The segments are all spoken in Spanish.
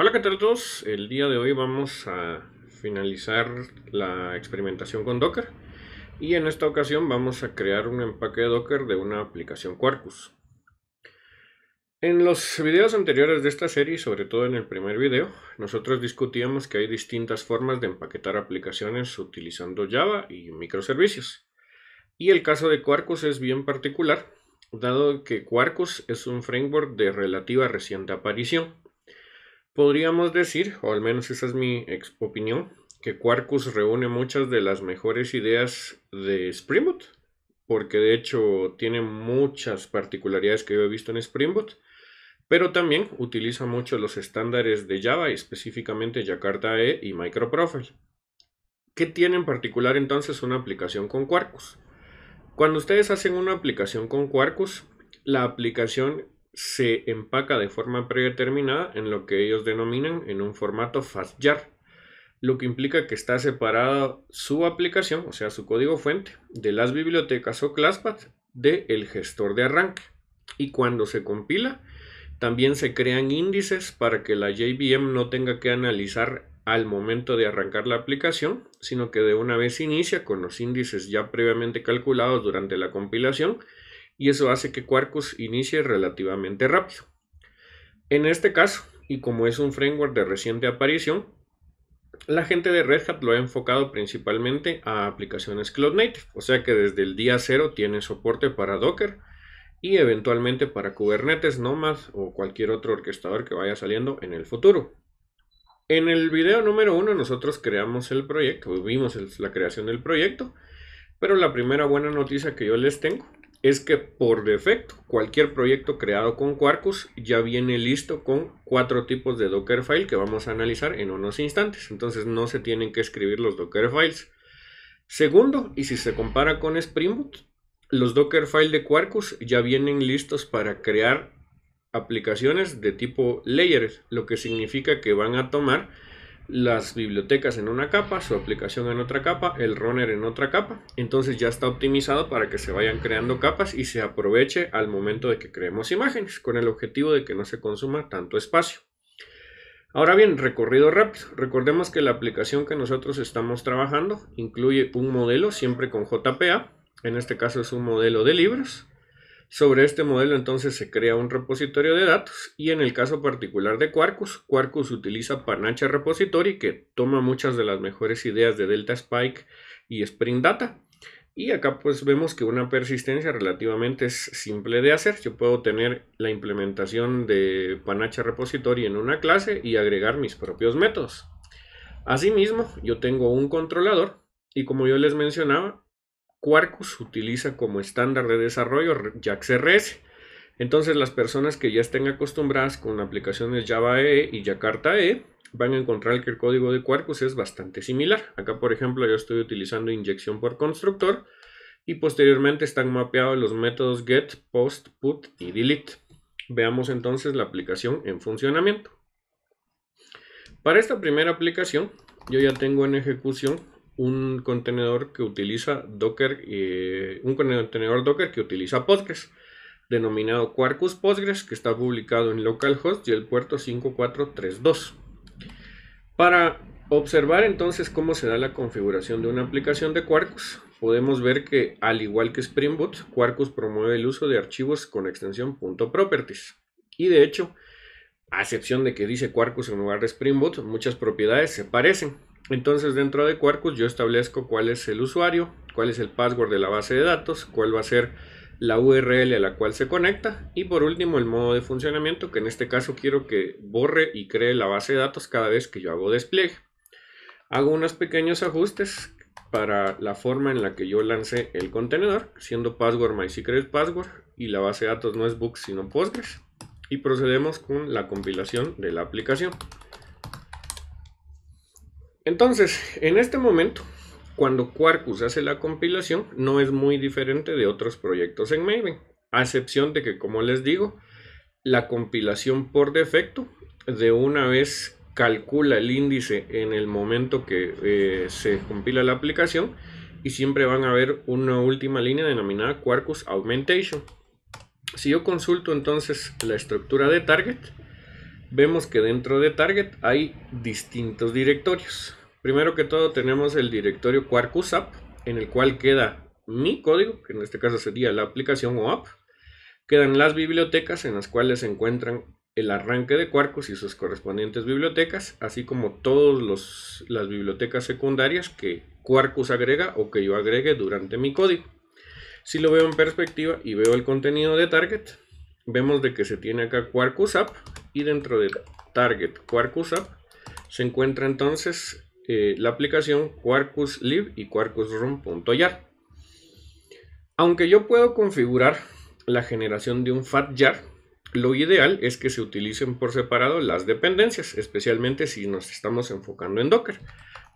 Hola, ¿qué tal a todos? El día de hoy vamos a finalizar la experimentación con Docker y en esta ocasión vamos a crear un empaque de Docker de una aplicación Quarkus. En los videos anteriores de esta serie, sobre todo en el primer video, nosotros discutíamos que hay distintas formas de empaquetar aplicaciones utilizando Java y microservicios. Y el caso de Quarkus es bien particular, dado que Quarkus es un framework de relativa reciente aparición Podríamos decir, o al menos esa es mi opinión, que Quarkus reúne muchas de las mejores ideas de Boot, porque de hecho tiene muchas particularidades que yo he visto en Boot, pero también utiliza mucho los estándares de Java, específicamente Jakarta E y MicroProfile. ¿Qué tiene en particular entonces una aplicación con Quarkus? Cuando ustedes hacen una aplicación con Quarkus, la aplicación se empaca de forma predeterminada en lo que ellos denominan en un formato FastJar, lo que implica que está separada su aplicación, o sea, su código fuente, de las bibliotecas o classpath del gestor de arranque. Y cuando se compila, también se crean índices para que la JVM no tenga que analizar al momento de arrancar la aplicación, sino que de una vez inicia con los índices ya previamente calculados durante la compilación y eso hace que Quarkus inicie relativamente rápido. En este caso, y como es un framework de reciente aparición, la gente de Red Hat lo ha enfocado principalmente a aplicaciones Cloud Native, o sea que desde el día cero tiene soporte para Docker y eventualmente para Kubernetes, Nomad o cualquier otro orquestador que vaya saliendo en el futuro. En el video número uno nosotros creamos el proyecto, vimos la creación del proyecto, pero la primera buena noticia que yo les tengo es que por defecto cualquier proyecto creado con Quarkus ya viene listo con cuatro tipos de Dockerfile que vamos a analizar en unos instantes. Entonces no se tienen que escribir los Dockerfiles. Segundo, y si se compara con Spring Boot, los Dockerfiles de Quarkus ya vienen listos para crear aplicaciones de tipo layers, lo que significa que van a tomar las bibliotecas en una capa, su aplicación en otra capa, el runner en otra capa. Entonces ya está optimizado para que se vayan creando capas y se aproveche al momento de que creemos imágenes, con el objetivo de que no se consuma tanto espacio. Ahora bien, recorrido rápido. Recordemos que la aplicación que nosotros estamos trabajando incluye un modelo siempre con JPA, en este caso es un modelo de libros, sobre este modelo entonces se crea un repositorio de datos y en el caso particular de Quarkus, Quarkus utiliza Panache Repository que toma muchas de las mejores ideas de Delta Spike y Spring Data. Y acá pues vemos que una persistencia relativamente simple de hacer. Yo puedo tener la implementación de Panache Repository en una clase y agregar mis propios métodos. Asimismo, yo tengo un controlador y como yo les mencionaba, Quarkus utiliza como estándar de desarrollo jax Entonces las personas que ya estén acostumbradas con aplicaciones Java EE y Jakarta EE van a encontrar que el código de Quarkus es bastante similar. Acá por ejemplo yo estoy utilizando inyección por constructor y posteriormente están mapeados los métodos get, post, put y delete. Veamos entonces la aplicación en funcionamiento. Para esta primera aplicación yo ya tengo en ejecución un contenedor que utiliza Docker, y eh, un contenedor Docker que utiliza Postgres, denominado Quarkus Postgres, que está publicado en localhost y el puerto 5432. Para observar entonces cómo se da la configuración de una aplicación de Quarkus, podemos ver que al igual que Spring Boot, Quarkus promueve el uso de archivos con extensión .properties. Y de hecho, a excepción de que dice Quarkus en lugar de Spring Boot, muchas propiedades se parecen. Entonces dentro de Quarkus yo establezco cuál es el usuario, cuál es el password de la base de datos, cuál va a ser la URL a la cual se conecta y por último el modo de funcionamiento que en este caso quiero que borre y cree la base de datos cada vez que yo hago despliegue. Hago unos pequeños ajustes para la forma en la que yo lancé el contenedor, siendo password my password y la base de datos no es book sino Postgres y procedemos con la compilación de la aplicación. Entonces, en este momento, cuando Quarkus hace la compilación, no es muy diferente de otros proyectos en Maven, a excepción de que, como les digo, la compilación por defecto de una vez calcula el índice en el momento que eh, se compila la aplicación y siempre van a ver una última línea denominada Quarkus Augmentation si yo consulto entonces la estructura de target, vemos que dentro de target hay distintos directorios. Primero que todo tenemos el directorio Quarkus App, en el cual queda mi código, que en este caso sería la aplicación o app. Quedan las bibliotecas en las cuales se encuentran el arranque de Quarkus y sus correspondientes bibliotecas, así como todas las bibliotecas secundarias que Quarkus agrega o que yo agregue durante mi código. Si lo veo en perspectiva y veo el contenido de target, vemos de que se tiene acá Quarkus App y dentro de target Quarkus App se encuentra entonces eh, la aplicación Quarkus Live y QuarkusRoom.yar. Aunque yo puedo configurar la generación de un FATJAR, lo ideal es que se utilicen por separado las dependencias, especialmente si nos estamos enfocando en Docker.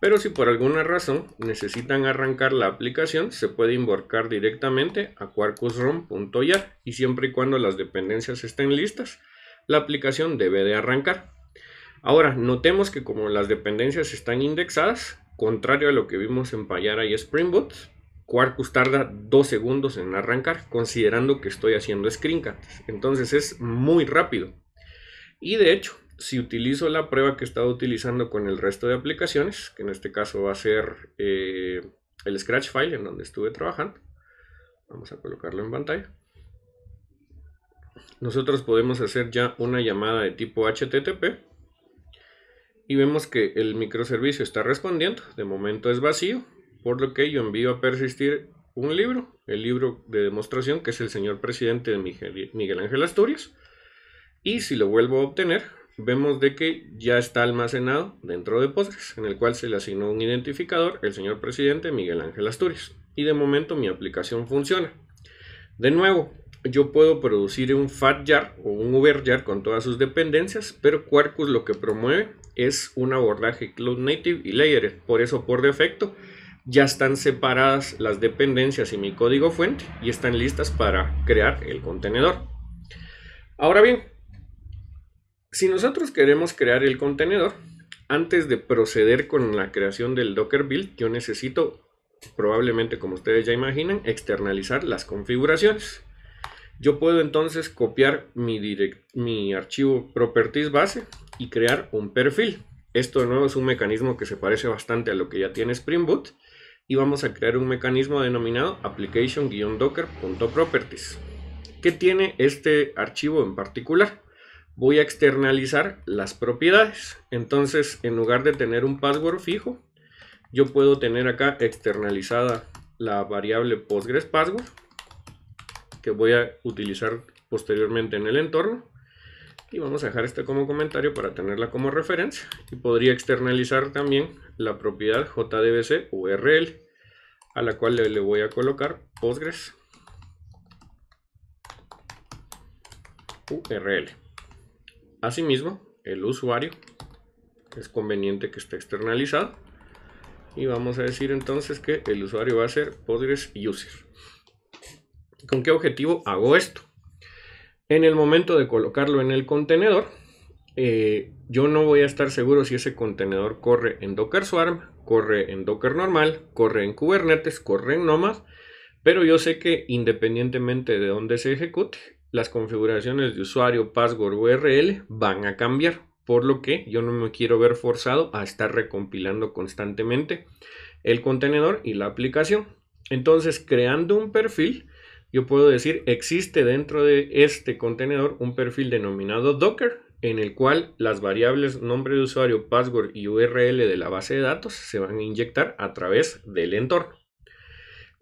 Pero si por alguna razón necesitan arrancar la aplicación, se puede invocar directamente a quarkusrom.yar y siempre y cuando las dependencias estén listas, la aplicación debe de arrancar. Ahora, notemos que como las dependencias están indexadas, contrario a lo que vimos en Payara y Spring Boot, Quarkus tarda dos segundos en arrancar, considerando que estoy haciendo screencasts. Entonces es muy rápido. Y de hecho, si utilizo la prueba que he estado utilizando con el resto de aplicaciones, que en este caso va a ser eh, el Scratch File en donde estuve trabajando, vamos a colocarlo en pantalla, nosotros podemos hacer ya una llamada de tipo HTTP y vemos que el microservicio está respondiendo, de momento es vacío, por lo que yo envío a persistir un libro, el libro de demostración que es el señor presidente de Miguel Ángel Asturias, y si lo vuelvo a obtener, vemos de que ya está almacenado dentro de Postgres, en el cual se le asignó un identificador, el señor presidente Miguel Ángel Asturias. Y de momento mi aplicación funciona. De nuevo, yo puedo producir un FAT jar o un UberJAR con todas sus dependencias, pero Quarkus lo que promueve es un abordaje Cloud Native y Layered. Por eso, por defecto, ya están separadas las dependencias y mi código fuente y están listas para crear el contenedor. Ahora bien, si nosotros queremos crear el contenedor, antes de proceder con la creación del Docker Build, yo necesito, probablemente como ustedes ya imaginan, externalizar las configuraciones. Yo puedo entonces copiar mi, mi archivo properties base y crear un perfil. Esto de nuevo es un mecanismo que se parece bastante a lo que ya tiene Spring Boot y vamos a crear un mecanismo denominado application-docker.properties. ¿Qué tiene este archivo en particular? voy a externalizar las propiedades. Entonces, en lugar de tener un password fijo, yo puedo tener acá externalizada la variable Postgres Password, que voy a utilizar posteriormente en el entorno. Y vamos a dejar este como comentario para tenerla como referencia. Y podría externalizar también la propiedad JDBC URL, a la cual le voy a colocar Postgres URL. Asimismo, el usuario es conveniente que esté externalizado y vamos a decir entonces que el usuario va a ser Postgres User. ¿Con qué objetivo hago esto? En el momento de colocarlo en el contenedor, eh, yo no voy a estar seguro si ese contenedor corre en Docker Swarm, corre en Docker normal, corre en Kubernetes, corre en Nomad, pero yo sé que independientemente de dónde se ejecute, las configuraciones de usuario, password URL van a cambiar, por lo que yo no me quiero ver forzado a estar recompilando constantemente el contenedor y la aplicación. Entonces, creando un perfil, yo puedo decir existe dentro de este contenedor un perfil denominado Docker, en el cual las variables nombre de usuario, password y URL de la base de datos se van a inyectar a través del entorno.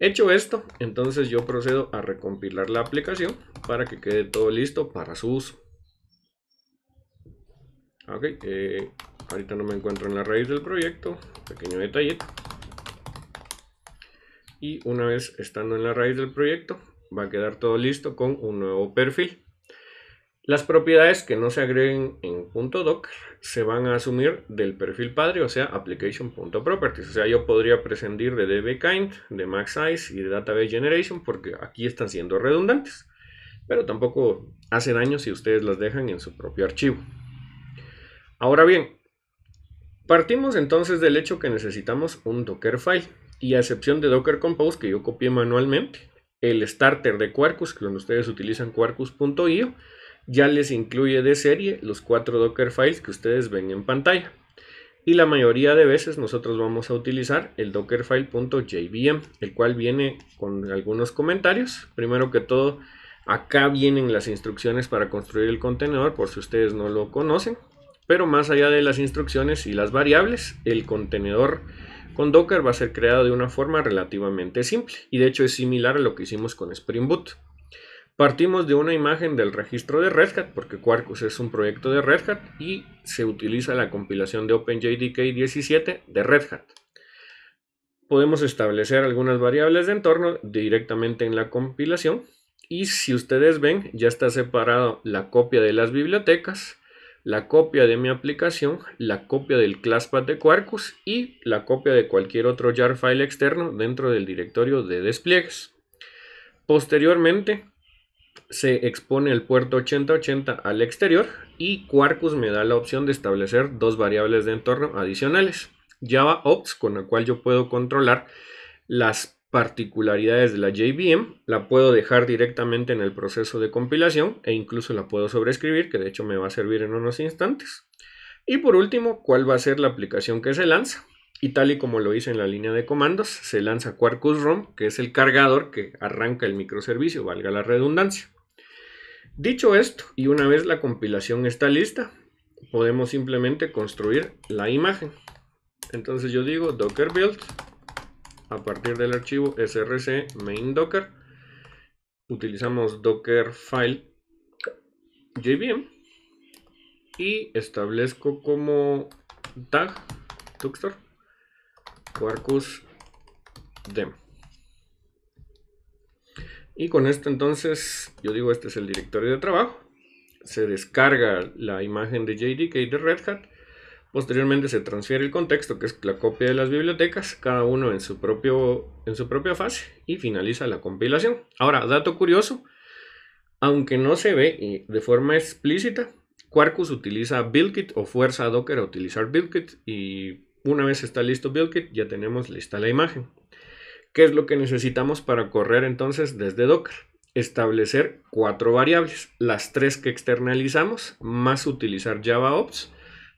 Hecho esto, entonces yo procedo a recompilar la aplicación para que quede todo listo para su uso. Ok, eh, ahorita no me encuentro en la raíz del proyecto, pequeño detallito. Y una vez estando en la raíz del proyecto, va a quedar todo listo con un nuevo perfil. Las propiedades que no se agreguen en .doc se van a asumir del perfil padre, o sea, application.properties. O sea, yo podría prescindir de dbkind, de maxSize y de database generation porque aquí están siendo redundantes. Pero tampoco hace daño si ustedes las dejan en su propio archivo. Ahora bien, partimos entonces del hecho que necesitamos un Dockerfile y a excepción de Docker Compose que yo copié manualmente, el starter de Quarkus, que cuando ustedes utilizan quarkus.io, ya les incluye de serie los cuatro docker files que ustedes ven en pantalla. Y la mayoría de veces nosotros vamos a utilizar el dockerfile.jvm, el cual viene con algunos comentarios. Primero que todo, acá vienen las instrucciones para construir el contenedor, por si ustedes no lo conocen. Pero más allá de las instrucciones y las variables, el contenedor con Docker va a ser creado de una forma relativamente simple. Y de hecho es similar a lo que hicimos con Spring Boot. Partimos de una imagen del registro de Red Hat, porque Quarkus es un proyecto de Red Hat y se utiliza la compilación de OpenJDK 17 de Red Hat. Podemos establecer algunas variables de entorno directamente en la compilación y si ustedes ven ya está separado la copia de las bibliotecas, la copia de mi aplicación, la copia del classpath de Quarkus y la copia de cualquier otro jar file externo dentro del directorio de despliegues. Posteriormente se expone el puerto 8080 al exterior y Quarkus me da la opción de establecer dos variables de entorno adicionales. Java con la cual yo puedo controlar las particularidades de la JVM, la puedo dejar directamente en el proceso de compilación e incluso la puedo sobreescribir, que de hecho me va a servir en unos instantes. Y por último, cuál va a ser la aplicación que se lanza. Y tal y como lo hice en la línea de comandos, se lanza Quarkus ROM, que es el cargador que arranca el microservicio, valga la redundancia. Dicho esto, y una vez la compilación está lista, podemos simplemente construir la imagen. Entonces yo digo docker build a partir del archivo src main docker. Utilizamos docker file jvm y establezco como tag Tuxtor Quarkus dem. Y con esto entonces, yo digo, este es el directorio de trabajo. Se descarga la imagen de JDK de Red Hat. Posteriormente se transfiere el contexto, que es la copia de las bibliotecas, cada uno en su, propio, en su propia fase, y finaliza la compilación. Ahora, dato curioso, aunque no se ve eh, de forma explícita, Quarkus utiliza BuildKit o fuerza a Docker a utilizar BuildKit y una vez está listo BuildKit, ya tenemos lista la imagen. ¿Qué es lo que necesitamos para correr entonces desde Docker? Establecer cuatro variables, las tres que externalizamos, más utilizar ops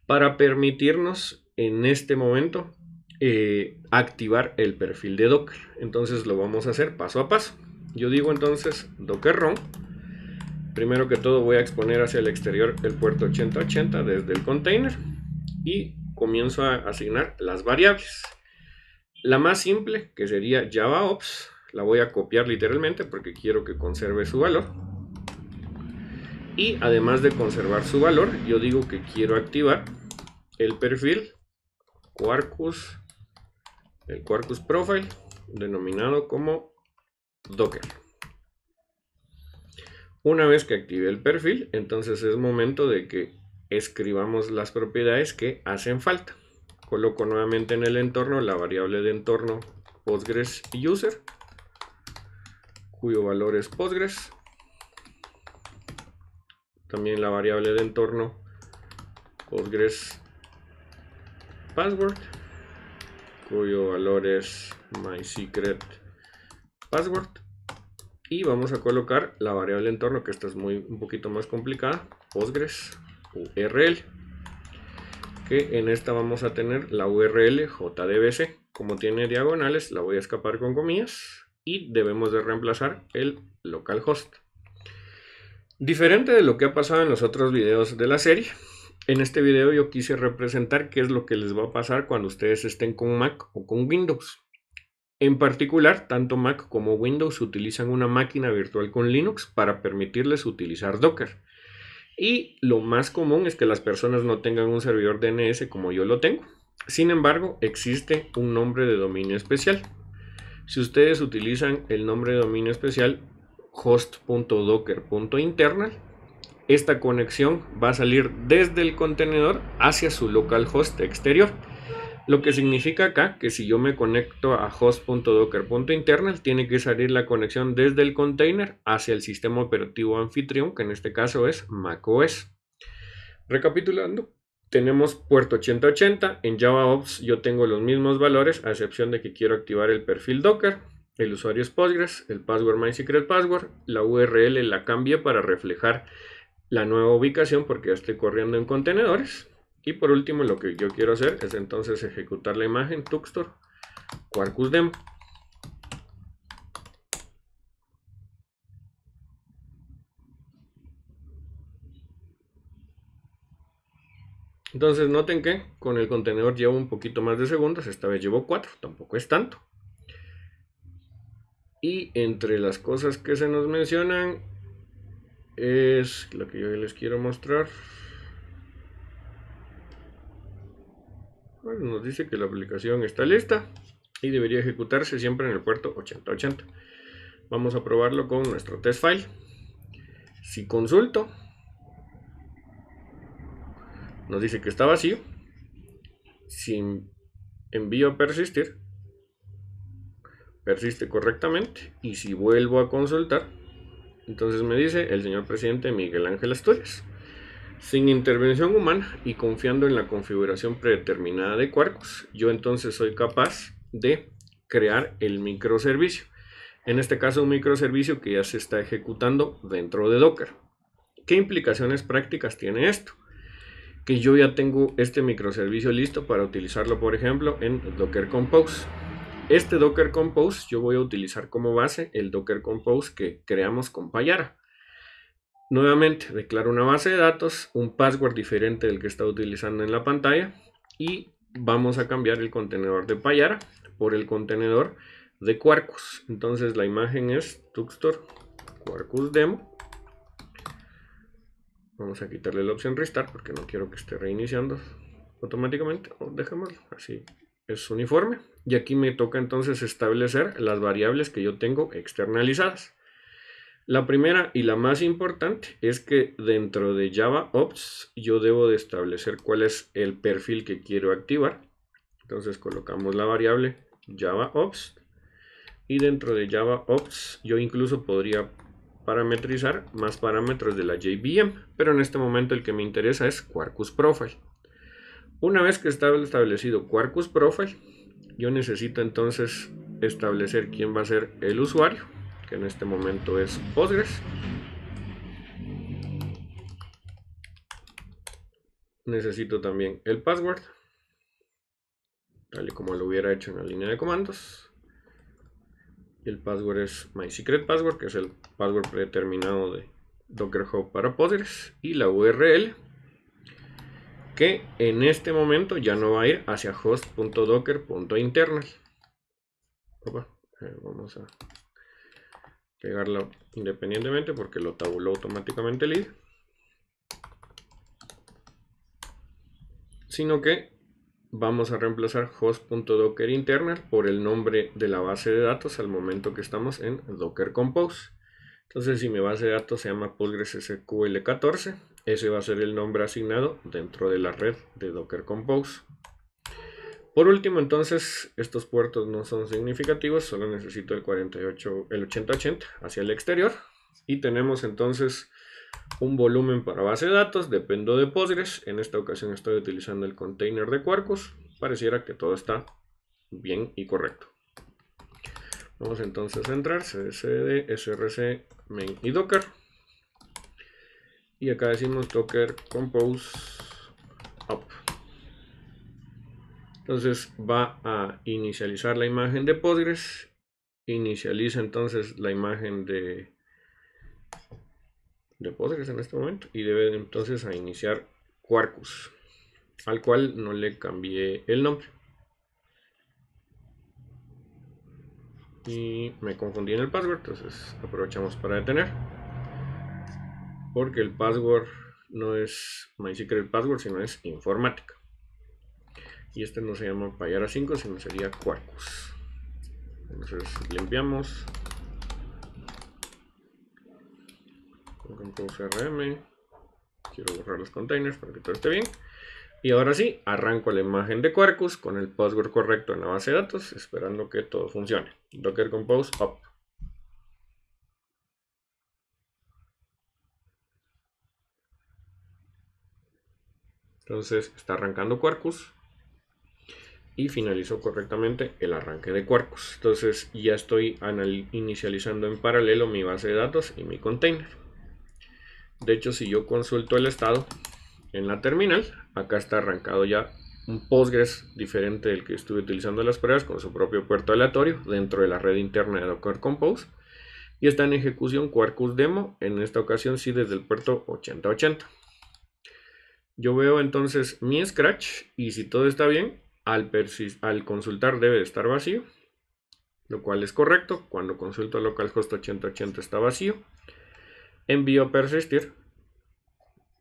para permitirnos en este momento eh, activar el perfil de Docker. Entonces lo vamos a hacer paso a paso. Yo digo entonces Docker rom Primero que todo voy a exponer hacia el exterior el puerto 8080 desde el container y comienzo a asignar las variables. La más simple, que sería JavaOps, la voy a copiar literalmente porque quiero que conserve su valor. Y además de conservar su valor, yo digo que quiero activar el perfil Quarkus, el Quarkus Profile, denominado como Docker. Una vez que active el perfil, entonces es momento de que escribamos las propiedades que hacen falta. Coloco nuevamente en el entorno la variable de entorno Postgres User, cuyo valor es Postgres. También la variable de entorno Postgres Password, cuyo valor es MySecretPassword Y vamos a colocar la variable de entorno, que esta es muy, un poquito más complicada, Postgres URL. Que en esta vamos a tener la URL JDBC. Como tiene diagonales, la voy a escapar con comillas. Y debemos de reemplazar el localhost. Diferente de lo que ha pasado en los otros videos de la serie, en este video yo quise representar qué es lo que les va a pasar cuando ustedes estén con Mac o con Windows. En particular, tanto Mac como Windows utilizan una máquina virtual con Linux para permitirles utilizar Docker. Y lo más común es que las personas no tengan un servidor DNS como yo lo tengo. Sin embargo, existe un nombre de dominio especial. Si ustedes utilizan el nombre de dominio especial host.docker.internal, esta conexión va a salir desde el contenedor hacia su localhost exterior. Lo que significa acá que si yo me conecto a host.docker.internal, tiene que salir la conexión desde el container hacia el sistema operativo anfitrión, que en este caso es macOS. Recapitulando, tenemos puerto 8080. En JavaOps yo tengo los mismos valores, a excepción de que quiero activar el perfil Docker. El usuario es Postgres, el password MySecretPassword. La URL la cambia para reflejar la nueva ubicación porque ya estoy corriendo en contenedores y por último, lo que yo quiero hacer es entonces ejecutar la imagen Tuxtor Quarkus demo Entonces noten que con el contenedor llevo un poquito más de segundos, esta vez llevo 4, tampoco es tanto. Y entre las cosas que se nos mencionan es lo que yo les quiero mostrar. dice que la aplicación está lista y debería ejecutarse siempre en el puerto 8080. Vamos a probarlo con nuestro test file. Si consulto, nos dice que está vacío. Si envío a persistir, persiste correctamente. Y si vuelvo a consultar, entonces me dice el señor presidente Miguel Ángel Asturias. Sin intervención humana y confiando en la configuración predeterminada de Quarkus, yo entonces soy capaz de crear el microservicio. En este caso, un microservicio que ya se está ejecutando dentro de Docker. ¿Qué implicaciones prácticas tiene esto? Que yo ya tengo este microservicio listo para utilizarlo, por ejemplo, en Docker Compose. Este Docker Compose yo voy a utilizar como base el Docker Compose que creamos con Payara. Nuevamente, declaro una base de datos, un password diferente del que está utilizando en la pantalla y vamos a cambiar el contenedor de Payara por el contenedor de Quarkus. Entonces la imagen es Tuxtor Quarkus Demo. Vamos a quitarle la opción Restart porque no quiero que esté reiniciando automáticamente. O dejémoslo así. Es uniforme. Y aquí me toca entonces establecer las variables que yo tengo externalizadas. La primera y la más importante es que dentro de JavaOps yo debo de establecer cuál es el perfil que quiero activar. Entonces colocamos la variable JavaOps. y dentro de JavaOps yo incluso podría parametrizar más parámetros de la JVM, pero en este momento el que me interesa es Quarkus Profile. Una vez que está establecido Quarkus Profile, yo necesito entonces establecer quién va a ser el usuario en este momento es Postgres. Necesito también el password, tal y como lo hubiera hecho en la línea de comandos. el password es mysecretpassword que es el password predeterminado de Docker Hub para Postgres. Y la URL, que en este momento ya no va a ir hacia host.docker.internal. Eh, vamos a pegarla independientemente porque lo tabuló automáticamente lid sino que vamos a reemplazar host.docker internal por el nombre de la base de datos al momento que estamos en docker compose entonces si mi base de datos se llama postgresql SQL 14 ese va a ser el nombre asignado dentro de la red de docker compose por último, entonces, estos puertos no son significativos, solo necesito el 48, el 8080 hacia el exterior. Y tenemos entonces un volumen para base de datos, dependo de Postgres. En esta ocasión estoy utilizando el container de Quarkus. Pareciera que todo está bien y correcto. Vamos entonces a entrar, cd, src, main y docker. Y acá decimos docker compose up. Entonces va a inicializar la imagen de Postgres. Inicializa entonces la imagen de, de Postgres en este momento. Y debe entonces a iniciar Quarkus. Al cual no le cambié el nombre. Y me confundí en el password. Entonces aprovechamos para detener. Porque el password no es MySQL Password, sino es informática y este no se llama Payara 5 sino sería Quarkus entonces limpiamos. enviamos rm. quiero borrar los containers para que todo esté bien y ahora sí arranco la imagen de Quarkus con el password correcto en la base de datos esperando que todo funcione docker compose up Entonces está arrancando Quarkus y finalizó correctamente el arranque de Quarkus. Entonces ya estoy inicializando en paralelo mi base de datos y mi container. De hecho, si yo consulto el estado en la terminal, acá está arrancado ya un Postgres diferente del que estuve utilizando en las pruebas con su propio puerto aleatorio dentro de la red interna de Docker Compose. Y está en ejecución Quarkus Demo, en esta ocasión sí desde el puerto 8080. Yo veo entonces mi Scratch y si todo está bien, al, al consultar debe estar vacío, lo cual es correcto. Cuando consulto localhost 8080 está vacío. Envío persistir,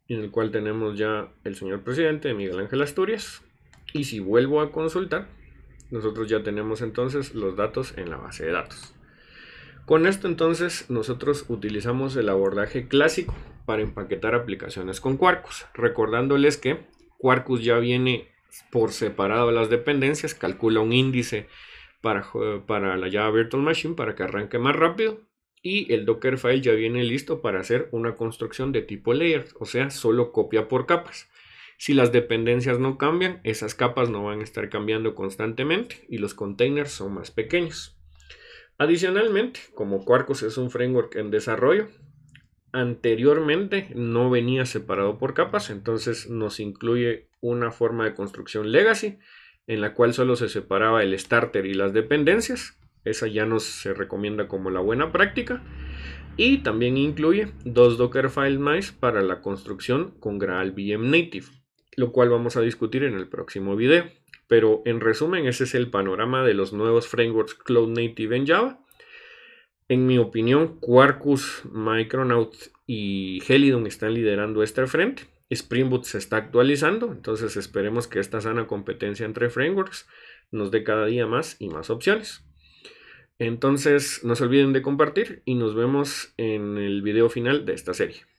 en el cual tenemos ya el señor presidente Miguel Ángel Asturias. Y si vuelvo a consultar, nosotros ya tenemos entonces los datos en la base de datos. Con esto entonces nosotros utilizamos el abordaje clásico para empaquetar aplicaciones con Quarkus. Recordándoles que Quarkus ya viene por separado las dependencias, calcula un índice para, para la Java Virtual Machine para que arranque más rápido y el Dockerfile ya viene listo para hacer una construcción de tipo layer, o sea, solo copia por capas. Si las dependencias no cambian, esas capas no van a estar cambiando constantemente y los containers son más pequeños. Adicionalmente, como Quarkus es un framework en desarrollo, anteriormente no venía separado por capas, entonces nos incluye una forma de construcción legacy en la cual solo se separaba el starter y las dependencias. Esa ya no se recomienda como la buena práctica. Y también incluye dos Dockerfiles para la construcción con Graal VM Native, lo cual vamos a discutir en el próximo video. Pero en resumen, ese es el panorama de los nuevos frameworks Cloud Native en Java. En mi opinión, Quarkus, Micronaut y Helidon están liderando este frente. Spring Boot se está actualizando, entonces esperemos que esta sana competencia entre frameworks nos dé cada día más y más opciones. Entonces no se olviden de compartir y nos vemos en el video final de esta serie.